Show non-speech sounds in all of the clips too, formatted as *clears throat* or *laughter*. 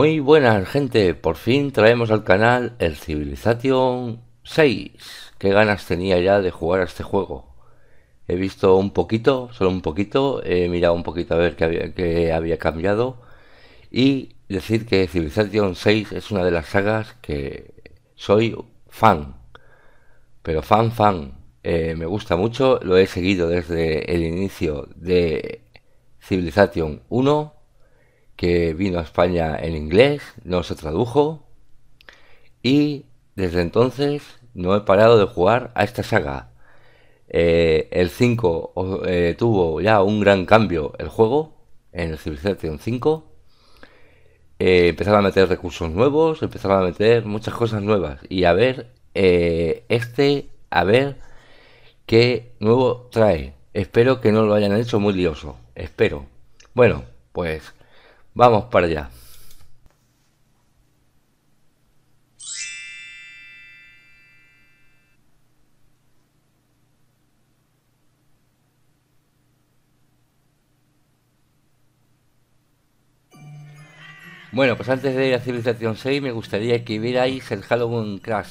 Muy buenas gente, por fin traemos al canal el Civilization 6. Qué ganas tenía ya de jugar a este juego. He visto un poquito, solo un poquito, he mirado un poquito a ver qué había, había cambiado. Y decir que Civilization 6 es una de las sagas que soy fan. Pero fan, fan. Eh, me gusta mucho, lo he seguido desde el inicio de Civilization 1 que vino a España en inglés, no se tradujo y desde entonces no he parado de jugar a esta saga. Eh, el 5 eh, tuvo ya un gran cambio el juego en el Civilization 5. Eh, empezaba a meter recursos nuevos, empezaba a meter muchas cosas nuevas y a ver este, a ver qué nuevo trae. Espero que no lo hayan hecho muy lioso, espero. Bueno, pues Vamos para allá. Bueno, pues antes de ir a Civilización 6 me gustaría que vierais el Halloween Crash,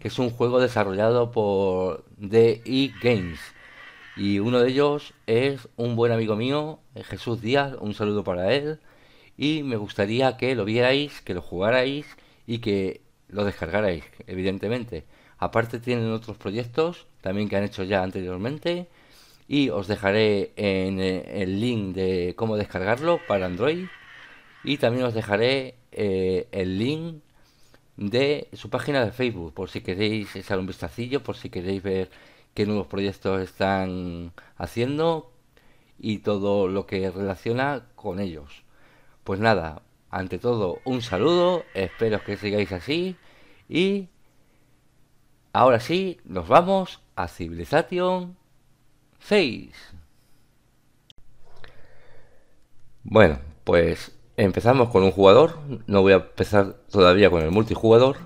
que es un juego desarrollado por DE Games. Y uno de ellos es un buen amigo mío, Jesús Díaz, un saludo para él y me gustaría que lo vierais, que lo jugarais y que lo descargarais, evidentemente. Aparte tienen otros proyectos también que han hecho ya anteriormente y os dejaré en eh, el link de cómo descargarlo para Android y también os dejaré eh, el link de su página de Facebook por si queréis echar un vistacillo, por si queréis ver qué nuevos proyectos están haciendo y todo lo que relaciona con ellos. Pues nada, ante todo un saludo, espero que sigáis así y ahora sí nos vamos a Civilization 6. Bueno, pues empezamos con un jugador, no voy a empezar todavía con el multijugador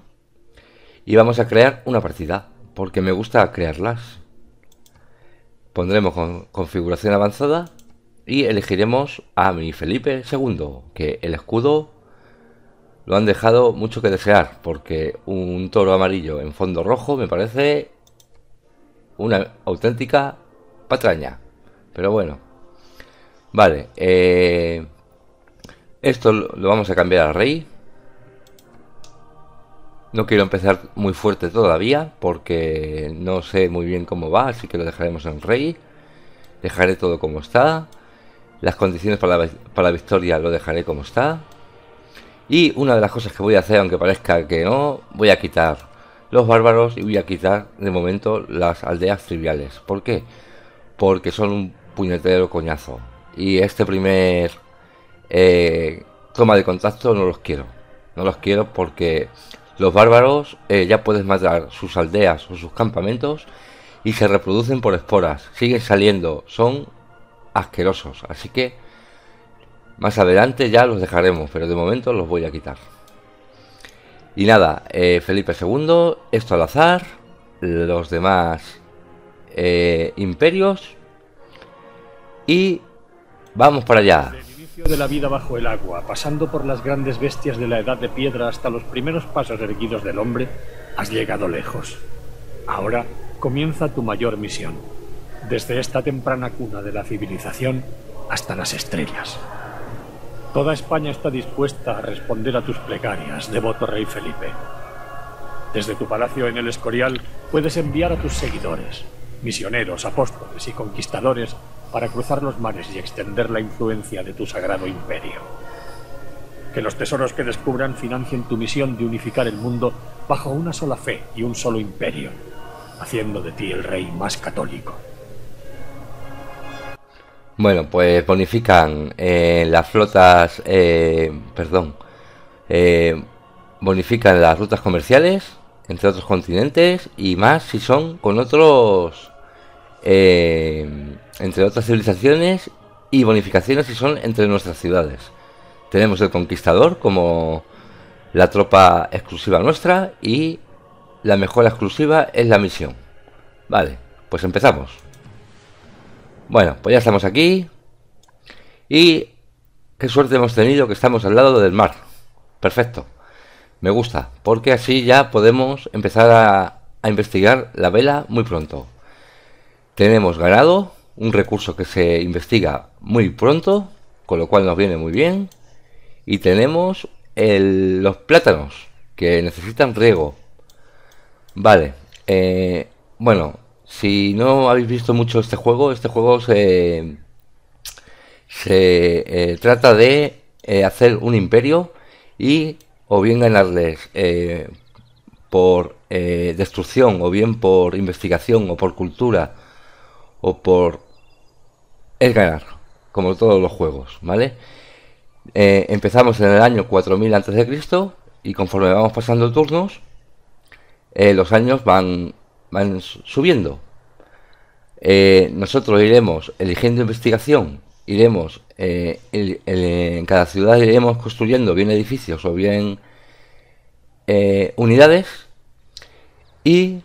y vamos a crear una partida porque me gusta crearlas. Pondremos configuración avanzada y elegiremos a mi Felipe II, que el escudo lo han dejado mucho que desear, porque un toro amarillo en fondo rojo me parece una auténtica patraña. Pero bueno. Vale. Eh, esto lo vamos a cambiar a rey. No quiero empezar muy fuerte todavía, porque no sé muy bien cómo va, así que lo dejaremos en rey. Dejaré todo como está las condiciones para la, victoria lo dejaré como está. Y una de las cosas que voy a hacer, aunque parezca que no, voy a quitar los bárbaros y voy a quitar de momento las aldeas triviales. ¿Por qué? Porque son un puñetero coñazo. Y este primer eh, toma de contacto no los quiero. No los quiero porque los bárbaros eh, ya puedes matar sus aldeas o sus campamentos y se reproducen por esporas. Siguen saliendo. Son asquerosos. Así que más adelante ya los dejaremos, pero de momento los voy a quitar. Y nada, eh, Felipe II, esto al azar, los demás eh, imperios y vamos para allá. inicio de la vida bajo el agua, pasando por las grandes bestias de la edad de piedra hasta los primeros pasos erguidos del hombre, has llegado lejos. Ahora comienza tu mayor misión desde esta temprana cuna de la civilización hasta las estrellas. Toda España está dispuesta a responder a tus plegarias, devoto rey Felipe. Desde tu palacio en el Escorial puedes enviar a tus seguidores, misioneros, apóstoles y conquistadores para cruzar los mares y extender la influencia de tu sagrado imperio. Que los tesoros que descubran financien tu misión de unificar el mundo bajo una sola fe y un solo imperio, haciendo de ti el rey más católico. Bueno, pues bonifican eh, las flotas, eh, perdón, eh, bonifican las rutas comerciales entre otros continentes y más si son con otros, entre otras civilizaciones y bonificaciones si son entre nuestras ciudades. Tenemos el conquistador como la tropa exclusiva nuestra y la mejora exclusiva es la misión. Vale, pues empezamos. Bueno, pues ya estamos aquí. Y qué suerte hemos tenido que estamos al lado del mar. Perfecto. Me gusta, porque así ya podemos empezar a, investigar la vela muy pronto. Tenemos ganado, un recurso que se investiga muy pronto, con lo cual nos viene muy bien. Y tenemos los plátanos, que necesitan riego. Vale, eh, bueno, si no habéis visto mucho este juego, este juego se, eh, trata de eh, hacer un imperio y o bien ganarles eh, por destrucción o bien por investigación o por cultura o por... es ganar, como todos los juegos, ¿vale? empezamos en el año 4000 a.C. y conforme vamos pasando turnos, los años van van subiendo. Eh, nosotros iremos eligiendo investigación, iremos eh, en cada ciudad iremos construyendo bien edificios o bien eh, unidades y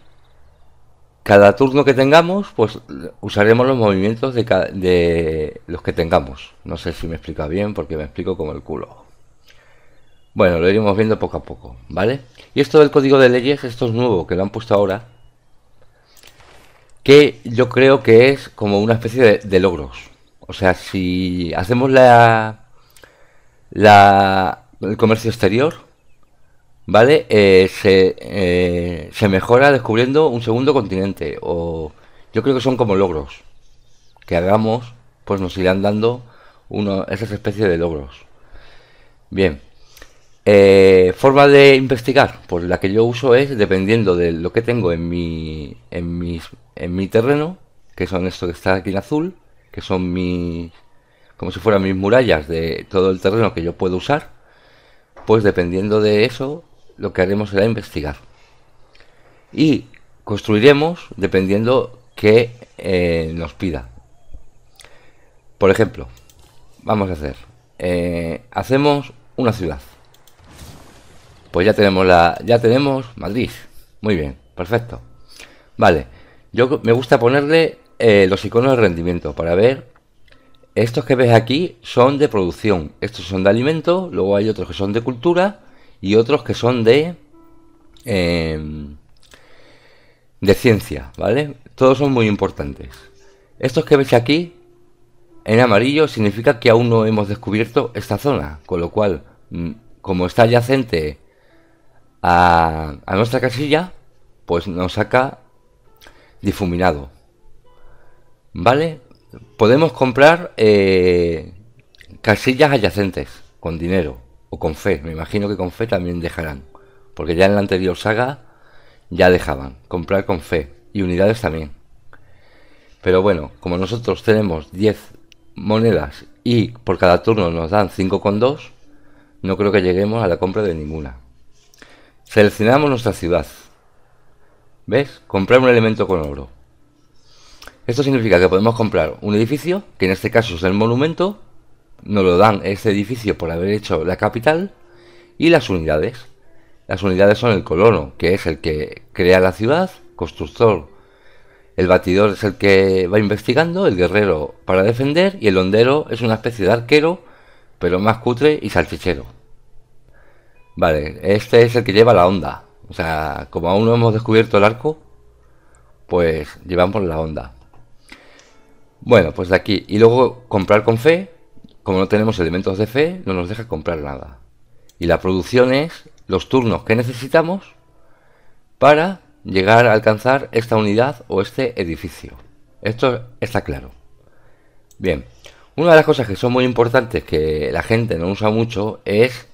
cada turno que tengamos pues usaremos los movimientos de, los que tengamos. No sé si me explico bien porque me explico como el culo. Bueno, lo iremos viendo poco a poco, ¿vale? Y esto del código de leyes, esto es nuevo, que lo han puesto ahora que yo creo que es como una especie de, logros. O sea, si hacemos la, el comercio exterior, ¿vale? Eh, eh, se, mejora descubriendo un segundo continente. O yo creo que son como logros que hagamos, pues nos irán dando esas especies de logros. Bien. Eh, forma de investigar, pues la que yo uso es dependiendo de lo que tengo en mi en mis en mi terreno, que son esto que está aquí en azul, que son mis como si fueran mis murallas de todo el terreno que yo puedo usar, pues dependiendo de eso, lo que haremos será investigar. Y construiremos dependiendo que eh, nos pida. Por ejemplo, vamos a hacer, eh, hacemos una ciudad. Pues ya tenemos la, ya tenemos Madrid. Muy bien, perfecto. Vale. Yo me gusta ponerle eh, los iconos de rendimiento para ver. Estos que ves aquí son de producción. Estos son de alimento, luego hay otros que son de cultura y otros que son de... Em, de ciencia, ¿vale? Todos son muy importantes. Estos que ves aquí, en amarillo, significa que aún no hemos descubierto esta zona, con lo cual, mm, como está adyacente a, a nuestra casilla, pues nos saca difuminado. ¿Vale? Podemos comprar eh, casillas adyacentes con dinero o con fe. Me imagino que con fe también dejarán. Porque ya en la anterior saga ya dejaban comprar con fe y unidades también. Pero bueno, como nosotros tenemos 10 monedas y por cada turno nos dan con 2 no creo que lleguemos a la compra de ninguna. Seleccionamos nuestra ciudad. ¿Ves? Comprar un elemento con oro. Esto significa que podemos comprar un edificio, que en este caso es el monumento, nos lo dan este edificio por haber hecho la capital, y las unidades. Las unidades son el colono, que es el que crea la ciudad, constructor, el batidor es el que va investigando, el guerrero para defender, y el hondero es una especie de arquero, pero más cutre y salchichero. Vale, este es el que lleva la onda, o sea, como aún no hemos descubierto el arco, pues llevamos la onda. Bueno, pues de aquí. Y luego comprar con fe. Como no tenemos elementos de fe, no nos deja comprar nada. Y la producción es los turnos que necesitamos para llegar a alcanzar esta unidad o este edificio. Esto está claro. Bien, una de las cosas que son muy importantes que la gente no usa mucho es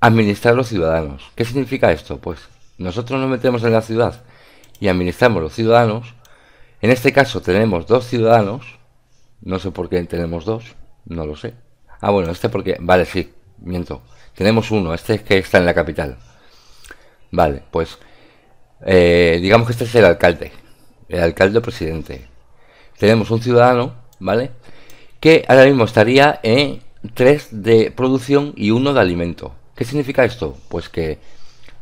administrar los ciudadanos. ¿Qué significa esto? Pues nosotros nos metemos en la ciudad y administramos los ciudadanos. En este caso tenemos dos ciudadanos. No sé por qué tenemos dos, no lo sé. Ah, bueno, este porque... Vale, sí, miento. Tenemos uno, este es que está en la capital. Vale, pues eh, digamos que este es el alcalde, el alcalde presidente. Tenemos un ciudadano, ¿vale? Que ahora mismo estaría en Tres de producción y uno de alimento. ¿Qué significa esto? Pues que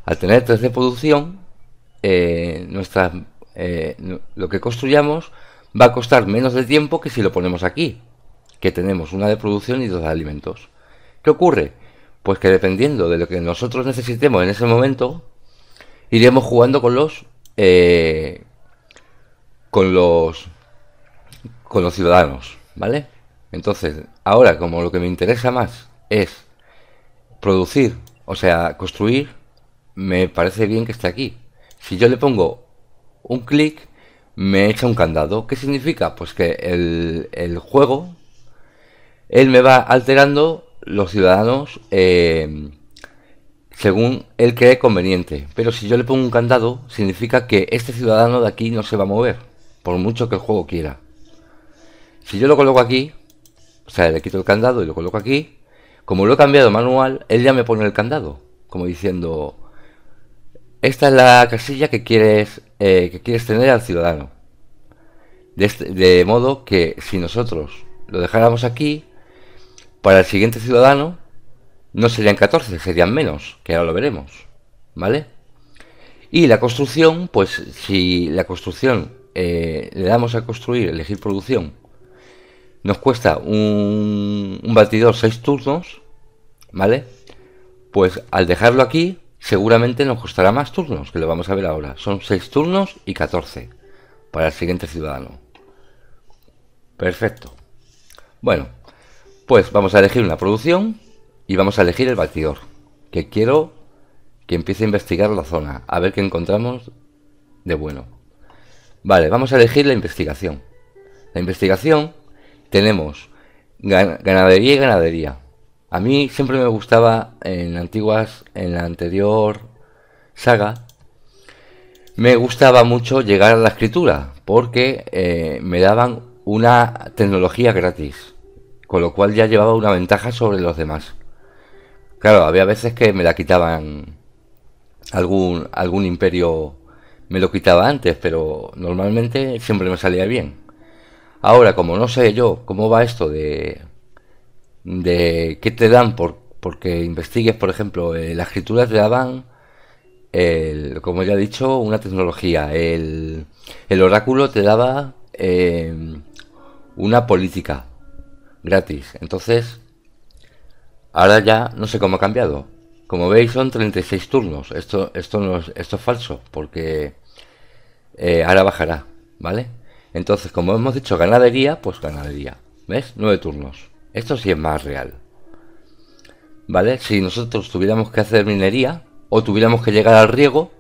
al tener tres de producción, eh, nuestra, eh, lo que construyamos va a costar menos de tiempo que si lo ponemos aquí, que tenemos una de producción y dos de alimentos. ¿Qué ocurre? Pues que dependiendo de lo que nosotros necesitemos en ese momento, iremos jugando con los... Eh, con los... con los ciudadanos, ¿vale? Entonces, ahora como lo que me interesa más es producir, o sea, construir, me parece bien que esté aquí. Si yo le pongo un clic, me echa un candado. ¿Qué significa? Pues que el, juego, él me va alterando los ciudadanos eh, según él cree conveniente. Pero si yo le pongo un candado, significa que este ciudadano de aquí no se va a mover, por mucho que el juego quiera. Si yo lo coloco aquí, o sea, le quito el candado y lo coloco aquí, como lo he cambiado manual, él ya me pone el candado, como diciendo, esta es la casilla que quieres, eh, que quieres tener al ciudadano. Este, de, modo que si nosotros lo dejáramos aquí, para el siguiente ciudadano no serían 14, serían menos, que ahora lo veremos. ¿Vale? Y la construcción, pues si la construcción eh, le damos a construir, elegir producción nos cuesta un, batidor 6 turnos, ¿vale? Pues al dejarlo aquí, seguramente nos costará más turnos, que lo vamos a ver ahora. Son 6 turnos y 14 para el siguiente ciudadano. Perfecto. Bueno, pues vamos a elegir una producción y vamos a elegir el batidor. Que quiero que empiece a investigar la zona, a ver qué encontramos de bueno. Vale, vamos a elegir la investigación. La investigación tenemos ganadería y ganadería. A mí siempre me gustaba en antiguas, en la anterior saga, me gustaba mucho llegar a la escritura porque eh, me daban una tecnología gratis, con lo cual ya llevaba una ventaja sobre los demás. Claro, había veces que me la quitaban algún algún imperio me lo quitaba antes, pero normalmente siempre me salía bien. Ahora, como no sé yo cómo va esto de, de qué te dan porque investigues, por ejemplo, eh, las la escritura te daban, como ya he dicho, una tecnología. El, oráculo te daba em, una política gratis. Entonces, ahora ya no sé cómo ha cambiado. Como veis, son 36 turnos. Esto, esto, es, esto falso, porque eh, ahora bajará, ¿vale? Entonces, como hemos dicho ganadería, pues ganadería. ¿Ves? Nueve turnos. Esto sí es más real. ¿Vale? Si nosotros tuviéramos que hacer minería o tuviéramos que llegar al riego,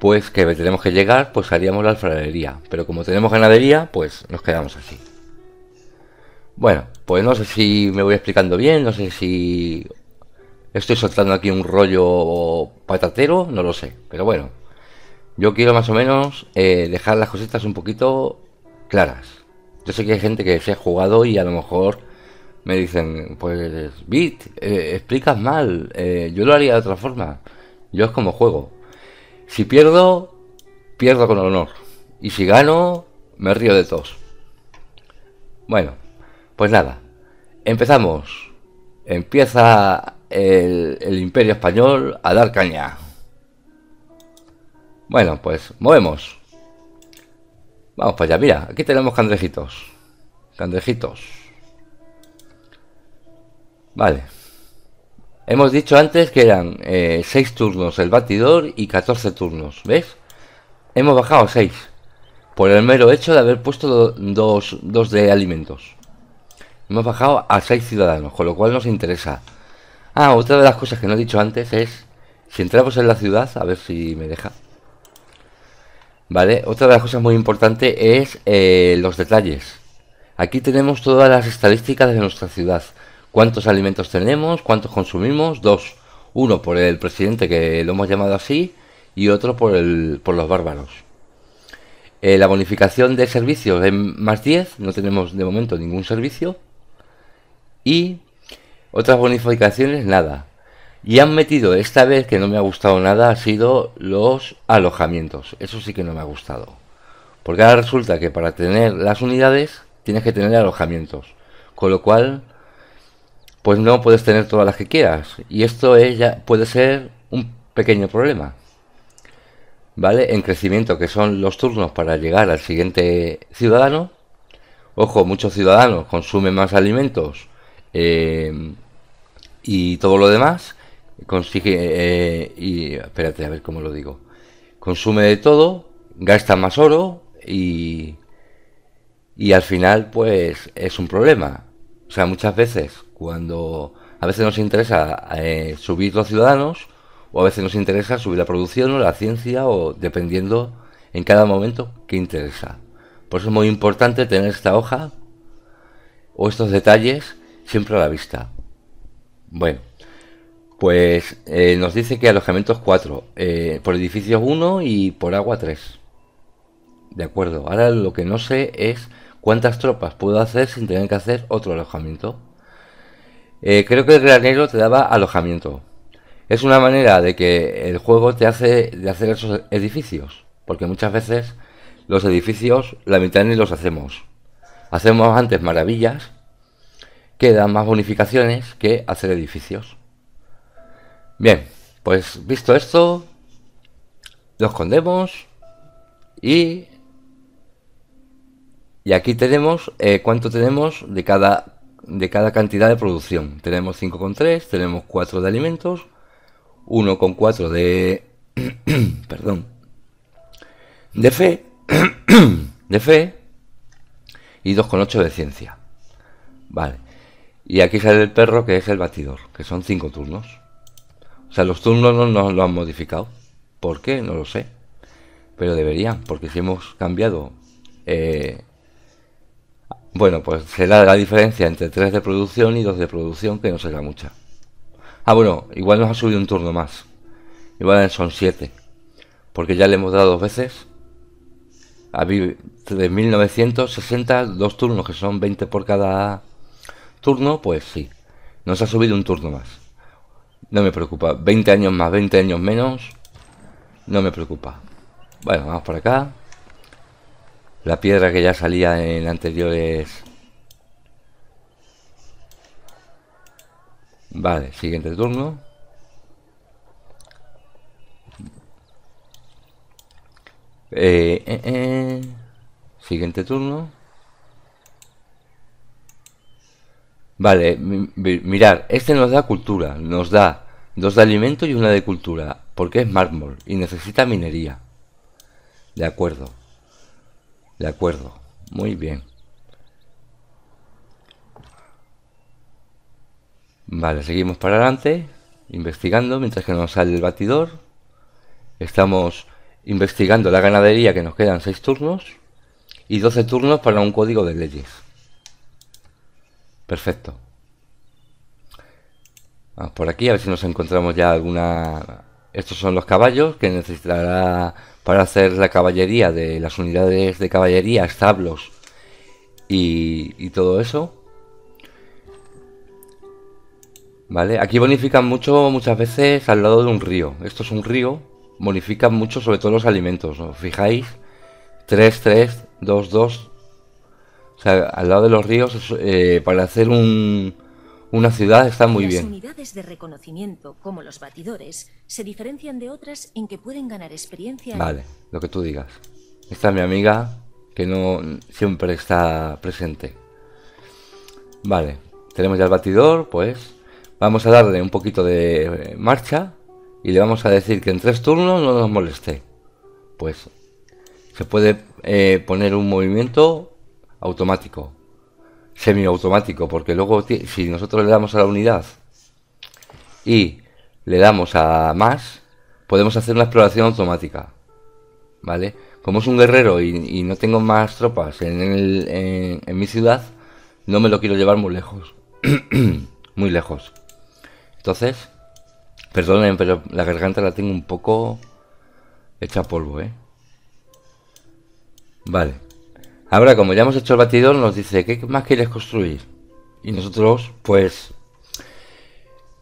pues que tenemos que llegar, pues haríamos la alfarería. Pero como tenemos ganadería, pues nos quedamos así. Bueno, pues no sé si me voy explicando bien, no sé si estoy soltando aquí un rollo patatero, no lo sé. Pero bueno, yo quiero más o menos eh, dejar las cositas un poquito claras. Yo sé que hay gente que se ha jugado y a lo mejor me dicen, pues, Bit, eh, explicas mal, eh, yo lo haría de otra forma. Yo es como juego. Si pierdo, pierdo con honor. Y si gano, me río de todos. Bueno, pues nada, empezamos. Empieza el, el Imperio Español a dar caña. Bueno, pues movemos. Vamos para allá. Mira, aquí tenemos candrejitos, candrejitos. Vale. Hemos dicho antes que eran 6 eh, turnos el batidor y 14 turnos. ¿Ves? Hemos bajado a 6. Por el mero hecho de haber puesto 2 de alimentos. Hemos bajado a 6 ciudadanos, con lo cual nos interesa. Ah, otra de las cosas que no he dicho antes es... Si entramos en la ciudad, a ver si me deja. Otra de las cosas muy importantes es eh, los detalles. Aquí tenemos todas las estadísticas de nuestra ciudad. Cuántos alimentos tenemos, cuántos consumimos, dos. Uno por el presidente que lo hemos llamado así y otro por, por los bárbaros. Eh, la bonificación de servicios es más 10, no tenemos de momento ningún servicio. Y otras bonificaciones, nada. Y han metido esta vez, que no me ha gustado nada, ha sido los alojamientos. Eso sí que no me ha gustado. Porque ahora resulta que para tener las unidades tienes que tener alojamientos. Con lo cual, pues no puedes tener todas las que quieras. Y esto es, puede ser un pequeño problema. ¿Vale? En crecimiento, que son los turnos para llegar al siguiente ciudadano. Ojo, muchos ciudadanos consumen más alimentos eh, y todo lo demás consigue eh, eh, y espérate a ver cómo lo digo consume de todo gasta más oro y y al final pues es un problema o sea muchas veces cuando a veces nos interesa eh, subir los ciudadanos o a veces nos interesa subir la producción o la ciencia o dependiendo en cada momento que interesa por eso es muy importante tener esta hoja o estos detalles siempre a la vista bueno pues eh, nos dice que alojamientos 4, eh, por edificios 1 y por agua 3. De acuerdo, ahora lo que no sé es cuántas tropas puedo hacer sin tener que hacer otro alojamiento. Eh, creo que el granero te daba alojamiento. Es una manera de que el juego te hace de hacer esos edificios, porque muchas veces los edificios la mitad ni los hacemos. Hacemos antes maravillas que dan más bonificaciones que hacer edificios. Bien, pues visto esto, lo escondemos y... Y aquí tenemos eh, cuánto tenemos de cada, de cada cantidad de producción. Tenemos 5,3, tenemos 4 de alimentos, 1,4 de... *clears throat* perdón. De fe. *clears throat* de fe. Y 2,8 de ciencia. Vale. Y aquí sale el perro que es el batidor, que son 5 turnos. O sea, los turnos no, no, lo han modificado. ¿Por qué? No lo sé. Pero deberían, porque si hemos cambiado... Eh, bueno, pues será la diferencia entre 3 de producción y 2 de producción, que no será mucha. Ah, bueno, igual nos ha subido un turno más. Igual son 7. Porque ya le hemos dado dos veces. A 3960, dos turnos que son 20 por cada turno, pues sí. Nos ha subido un turno más. No me preocupa. 20 años más, 20 años menos. No me preocupa. Bueno, vamos por acá. La piedra que ya salía en anteriores... Vale, siguiente turno. eh. eh, eh. Siguiente turno. Vale, mirar, este nos da cultura, nos da dos de alimento y una de cultura, porque es mármol y necesita minería. De acuerdo, de acuerdo, muy bien. Vale, seguimos para adelante, investigando mientras que nos sale el batidor. Estamos investigando la ganadería que nos quedan seis turnos y doce turnos para un código de leyes. Perfecto. Vamos por aquí, a ver si nos encontramos ya alguna... Estos son los caballos que necesitará para hacer la caballería de las unidades de caballería, establos y, todo eso. Vale, aquí bonifican mucho muchas veces al lado de un río. Esto es un río, bonifican mucho sobre todo los alimentos. ¿os Fijáis, 3, 3, 2, 2, o sea, al lado de los ríos, eh, para hacer una ciudad está muy bien. Las unidades de reconocimiento, como los batidores, se diferencian de otras en que pueden ganar experiencia. Vale, lo que tú digas. Esta es mi amiga, que no siempre está presente. Vale, tenemos ya el batidor, pues vamos a darle un poquito de eh, marcha y le vamos a decir que en tres turnos no nos moleste. Pues se puede eh, poner un movimiento automático, semiautomático, porque luego si nosotros le damos a la unidad y le damos a más, podemos hacer una exploración automática, ¿vale? Como es un guerrero y, no tengo más tropas en, mi ciudad, no me lo quiero llevar muy lejos, *clears throat* muy lejos. Entonces, perdonen, pero la garganta la tengo un poco hecha polvo, ¿eh? Vale. Ahora, como ya hemos hecho el batidor, nos dice, ¿qué más quieres construir? Y nosotros, pues,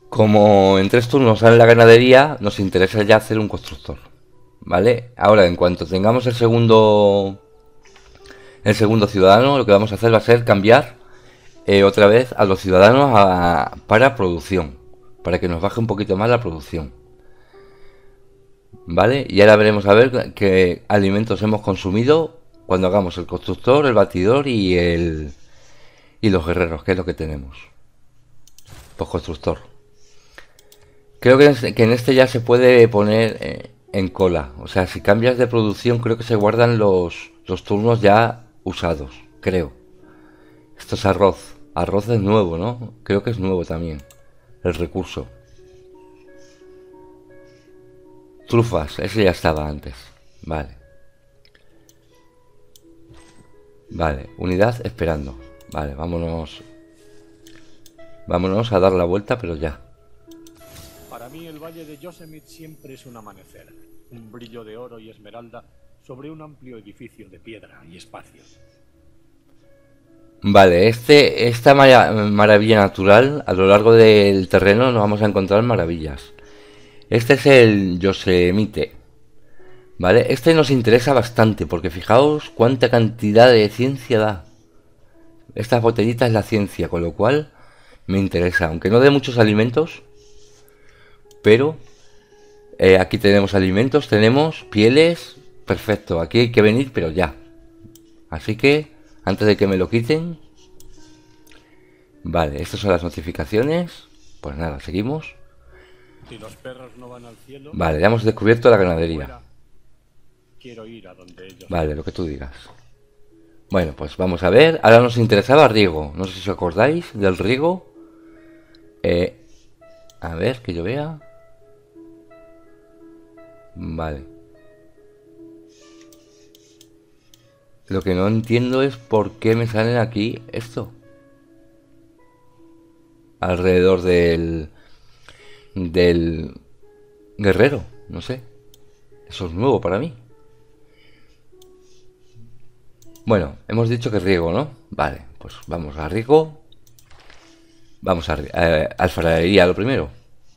como en tres turnos sale la ganadería, nos interesa ya hacer un constructor. ¿Vale? Ahora, en cuanto tengamos el segundo el segundo ciudadano, lo que vamos a hacer va a ser cambiar eh, otra vez a los ciudadanos para producción. Para que nos baje un poquito más la producción. ¿Vale? Y ahora veremos a ver qué alimentos hemos consumido cuando hagamos el constructor, el batidor y el y los guerreros, que es lo que tenemos. Pues constructor. Creo este, que en este ya se puede poner eh, en cola. O sea, si cambias de producción, creo que se guardan los, los turnos ya usados, creo. Esto es arroz. Arroz es nuevo, ¿no? Creo que es nuevo también. El recurso. Trufas, ese ya estaba antes. Vale. Vale, unidad esperando. Vale, vámonos. Vámonos a dar la vuelta, pero ya. Para mí el Valle de Yosemite siempre es un amanecer, un brillo de oro y esmeralda sobre un amplio edificio de piedra y espacio. Vale, este, esta maravilla natural, a lo largo del terreno nos vamos a encontrar maravillas. Este es el Yosemite, ¿Vale? Este nos interesa bastante porque fijaos cuánta cantidad de ciencia da. Esta botellita es la ciencia, con lo cual me interesa. Aunque no dé muchos alimentos, pero eh, aquí tenemos alimentos, tenemos pieles, perfecto. Aquí hay que venir, pero ya. Así que, antes de que me lo quiten... Vale, estas son las notificaciones. Pues nada, seguimos. vale, ya hemos descubierto la ganadería. Quiero ir a donde ellos. Vale, lo que tú digas. Bueno, pues vamos a ver. Ahora nos interesaba Riego. No sé si os acordáis del Riego. Eh, a ver, que yo vea. Vale. Lo que no entiendo es por qué me salen aquí esto. Alrededor del... Del... Guerrero. No sé. Eso es nuevo para mí. Bueno, hemos dicho que riego, ¿no? Vale, pues vamos a riego. Vamos a riego eh, alfarería lo primero.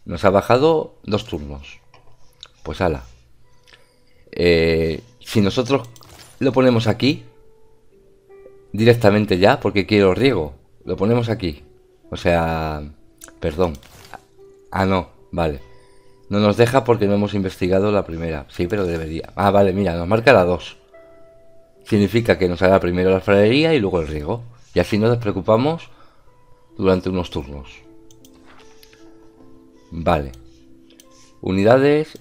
Nos ha bajado dos turnos. Pues ala. Eh, si nosotros lo ponemos aquí, directamente ya, porque quiero riego, lo ponemos aquí. O sea, perdón. Ah, no, vale. No nos deja porque no hemos investigado la primera. Sí, pero debería. Ah, vale, mira, nos marca la dos significa que nos haga primero la fradería y luego el riego. Y así nos despreocupamos durante unos turnos. Vale. Unidades.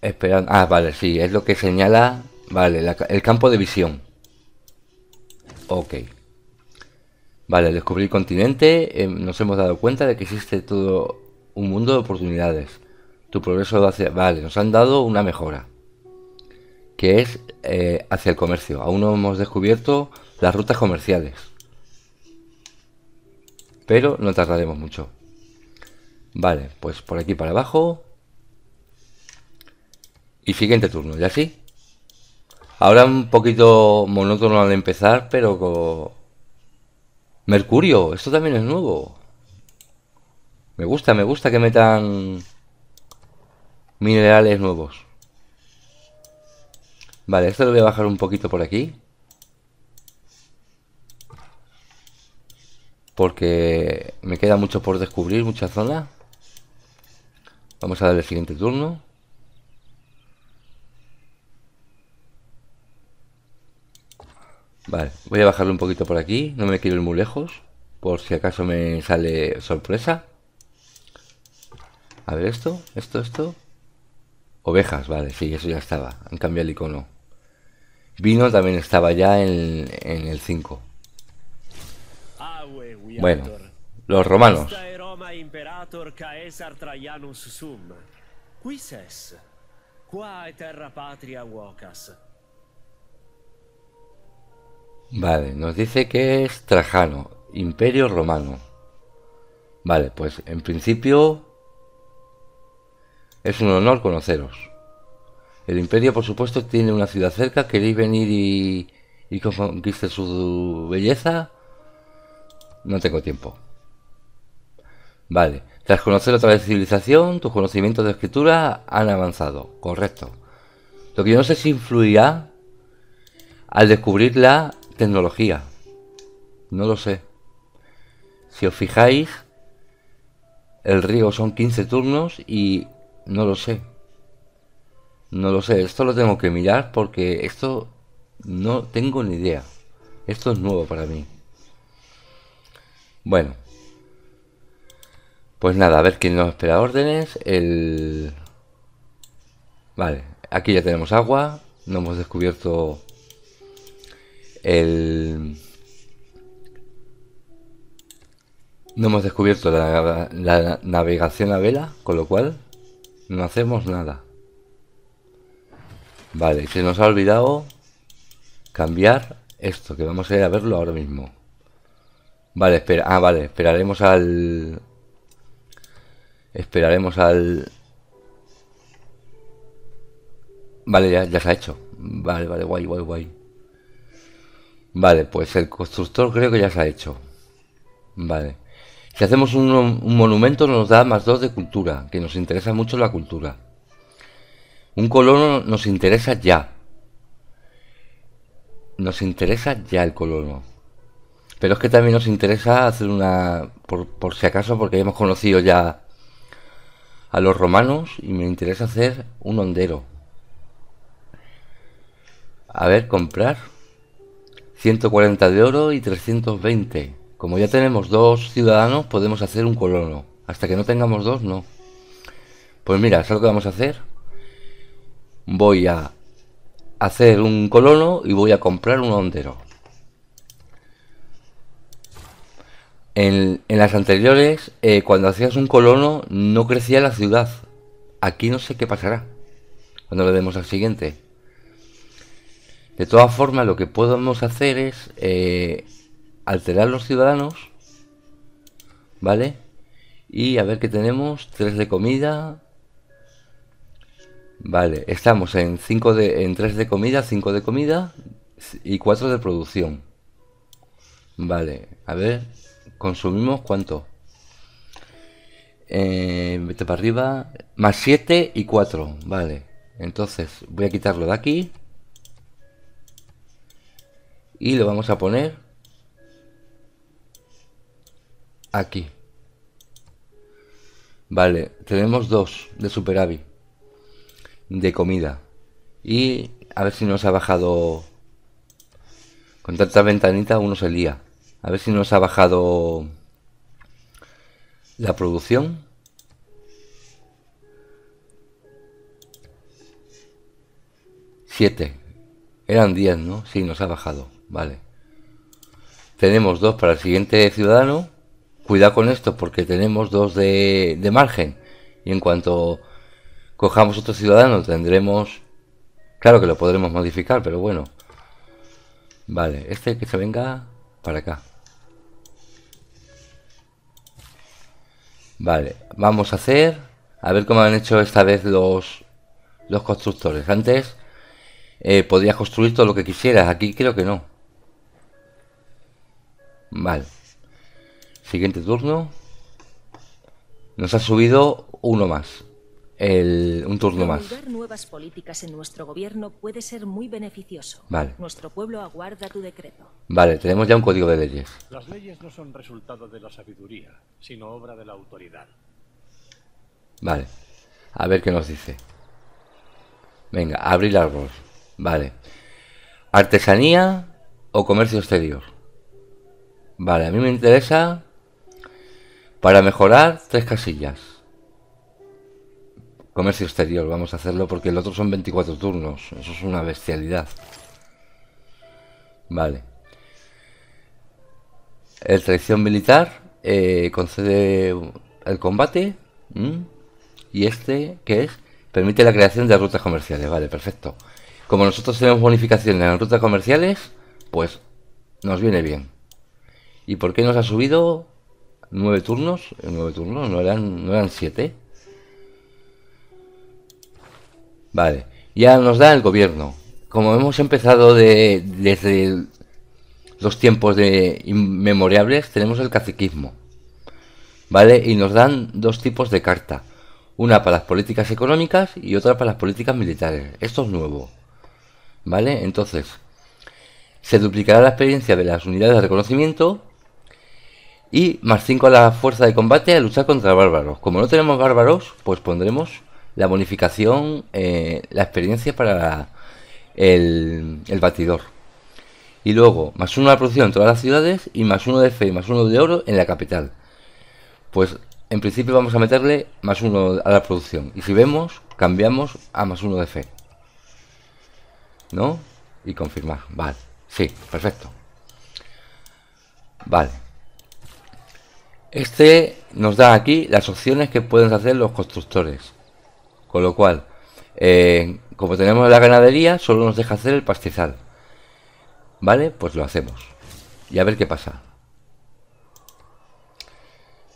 esperan Ah, vale, sí, es lo que señala. Vale, el campo de visión. Ok. Vale, descubrir continente. Em, nos hemos dado cuenta de que existe todo un mundo de oportunidades. Tu progreso hacia. Vale, nos han dado una mejora que es eh, hacia el comercio. Aún no hemos descubierto las rutas comerciales. Pero no tardaremos mucho. Vale, pues por aquí para abajo. Y siguiente turno, ya sí Ahora un poquito monótono al empezar, pero con... Mercurio, esto también es nuevo. Me gusta, me gusta que metan minerales nuevos. Vale, esto lo voy a bajar un poquito por aquí. Porque me queda mucho por descubrir, mucha zona. Vamos a dar el siguiente turno. Vale, voy a bajarlo un poquito por aquí. No me quiero ir muy lejos. Por si acaso me sale sorpresa. A ver esto, esto, esto. Ovejas, vale, sí, eso ya estaba. Han cambiado el icono. Vino también estaba ya en, el 5. Bueno, los romanos. Vale, nos dice que es Trajano, Imperio Romano. Vale, pues en principio es un honor conoceros. El imperio, por supuesto, tiene una ciudad cerca. ¿Queréis venir y, y conquistar su belleza? No tengo tiempo. Vale. Tras conocer otra vez civilización, tus conocimientos de escritura han avanzado. Correcto. Lo que yo no sé si influirá al descubrir la tecnología. No lo sé. Si os fijáis, el río son 15 turnos y no lo sé. No lo sé, esto lo tengo que mirar porque esto no tengo ni idea. Esto es nuevo para mí. Bueno. Pues nada, a ver quién nos espera órdenes. El... Vale, aquí ya tenemos agua. No hemos descubierto el... No hemos descubierto la, la, navegación a vela, con lo cual no hacemos nada. Vale, se nos ha olvidado cambiar esto, que vamos a ir a verlo ahora mismo. Vale, espera. Ah, vale, esperaremos al... Esperaremos al... Vale, ya, se ha hecho. Vale, vale, guay, guay, guay. Vale, pues el constructor creo que ya se ha hecho. Vale. Si hacemos un, un monumento nos da más dos de cultura, que nos interesa mucho la cultura. Un colono nos interesa ya. Nos interesa ya el colono. Pero es que también nos interesa hacer una... Por, si acaso, porque hemos conocido ya a los romanos y me interesa hacer un hondero. A ver, comprar. 140 de oro y 320. Como ya tenemos dos ciudadanos, podemos hacer un colono. Hasta que no tengamos dos, no. Pues mira, es lo que vamos a hacer? voy a hacer un colono y voy a comprar un hondero. En, las anteriores, eh, cuando hacías un colono, no crecía la ciudad. Aquí no sé qué pasará cuando le demos al siguiente. De todas formas, lo que podemos hacer es eh, alterar los ciudadanos, ¿vale? Y a ver qué tenemos, tres de comida, Vale, estamos en, 5 de, en 3 de comida, 5 de comida y 4 de producción. Vale, a ver, consumimos cuánto. Eh, vete para arriba, más 7 y 4, vale. Entonces voy a quitarlo de aquí. Y lo vamos a poner aquí. Vale, tenemos 2 de superávit de comida. Y a ver si nos ha bajado... Con tanta ventanita uno se lía. A ver si nos ha bajado la producción. Siete. Eran diez, ¿no? si nos ha bajado. Vale. Tenemos dos para el siguiente ciudadano. Cuidado con esto porque tenemos dos de, de margen. Y en cuanto cojamos otro ciudadano, tendremos... Claro que lo podremos modificar, pero bueno. Vale, este que se venga para acá. Vale, vamos a hacer... A ver cómo han hecho esta vez los, los constructores. Antes eh, construir todo lo que quisieras. Aquí creo que no. Vale. Siguiente turno. Nos ha subido uno más el, un turno más. nuevas políticas en nuestro gobierno puede ser muy beneficioso. Vale. Nuestro pueblo aguarda tu decreto. Vale, tenemos ya un código de leyes. Las leyes no son resultado de la sabiduría, sino obra de la autoridad. Vale. A ver qué nos dice. Venga, abrir árbol. Vale. Artesanía o comercio exterior. Vale, a mí me interesa para mejorar tres casillas. Comercio exterior, vamos a hacerlo porque el otro son 24 turnos. Eso es una bestialidad. Vale. El traición militar eh, concede el combate. Y este, que es? Permite la creación de rutas comerciales. Vale, perfecto. Como nosotros tenemos bonificaciones en las rutas comerciales, pues nos viene bien. ¿Y por qué nos ha subido 9 turnos? 9 eh, turnos, no eran, no eran 7. Vale, ya nos da el gobierno. Como hemos empezado de, desde los tiempos de inmemorables, tenemos el caciquismo. ¿Vale? Y nos dan dos tipos de carta. Una para las políticas económicas y otra para las políticas militares. Esto es nuevo. ¿Vale? Entonces, se duplicará la experiencia de las unidades de reconocimiento y más 5 a la fuerza de combate a luchar contra bárbaros. Como no tenemos bárbaros, pues pondremos la bonificación, eh, la experiencia para el, batidor. Y luego, más uno de la producción en todas las ciudades y más uno de fe y más uno de oro en la capital. Pues en principio vamos a meterle más uno a la producción. Y si vemos, cambiamos a más uno de fe. ¿No? Y confirmar. Vale. Sí, perfecto. Vale. Este nos da aquí las opciones que pueden hacer los constructores. Con lo cual, eh, como tenemos la ganadería, solo nos deja hacer el pastizal. ¿Vale? Pues lo hacemos. Y a ver qué pasa.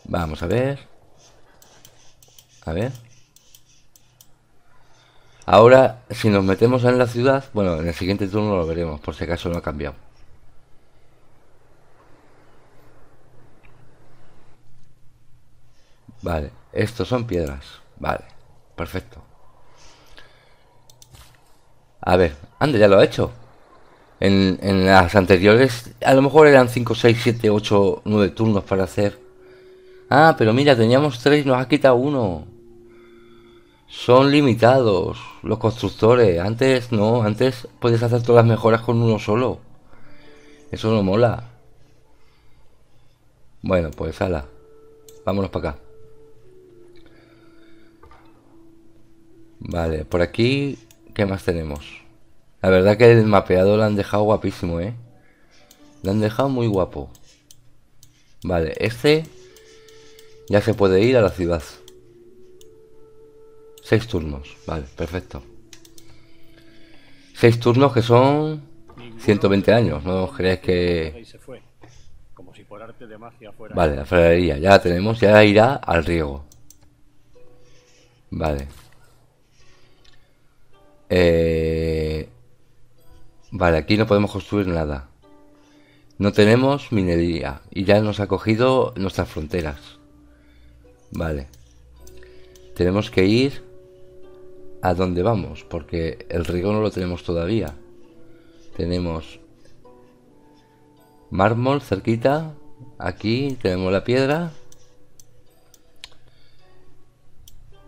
Vamos a ver. A ver. Ahora, si nos metemos en la ciudad, bueno, en el siguiente turno lo veremos, por si acaso no ha cambiado. Vale, estos son piedras. Vale. Perfecto. A ver, anda, ya lo ha hecho. En, las anteriores a lo mejor eran 5, 6, 7, 8, 9 turnos para hacer. Ah, pero mira, teníamos 3, nos ha quitado uno. Son limitados los constructores. Antes no, antes puedes hacer todas las mejoras con uno solo. Eso no mola. Bueno, pues ala. Vámonos para acá. Vale, por aquí, ¿qué más tenemos? La verdad que el mapeado lo han dejado guapísimo, ¿eh? Lo han dejado muy guapo. Vale, este ya se puede ir a la ciudad. Seis turnos, vale, perfecto. Seis turnos que son 120 años, ¿no os que...? Vale, la ferrería, ya la tenemos, ya irá al riego. Vale. Eh, vale, aquí no podemos construir nada. No tenemos minería y ya nos ha cogido nuestras fronteras. Vale. Tenemos que ir a donde vamos, porque el riego no lo tenemos todavía. Tenemos mármol cerquita, aquí tenemos la piedra.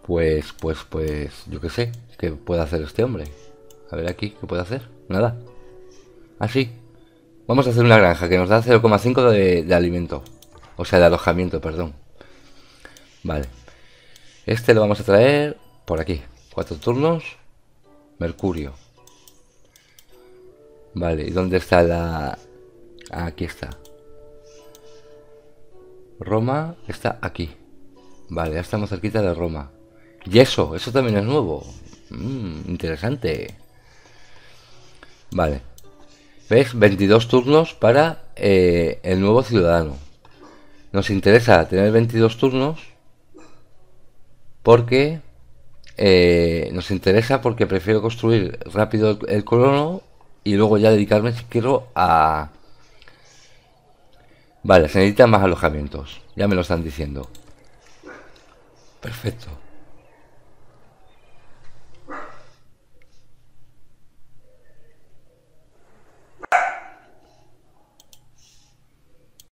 Pues, pues, pues, yo qué sé, ¿Qué puede hacer este hombre? A ver aquí, ¿qué puede hacer? Nada. Así. Vamos a hacer una granja que nos da 0,5 de, alimento. O sea, de alojamiento, perdón. Vale. Este lo vamos a traer por aquí. Cuatro turnos. Mercurio. Vale, ¿y dónde está la...? Ah, aquí está. Roma está aquí. Vale, ya estamos cerquita de Roma. ¡Y eso! eso también es nuevo. Mm, interesante. Vale. ¿Ves? 22 turnos para eh, el nuevo ciudadano. Nos interesa tener 22 turnos porque eh, nos interesa porque prefiero construir rápido el, el, colono y luego ya dedicarme si quiero a... Vale, se necesitan más alojamientos, ya me lo están diciendo. Perfecto.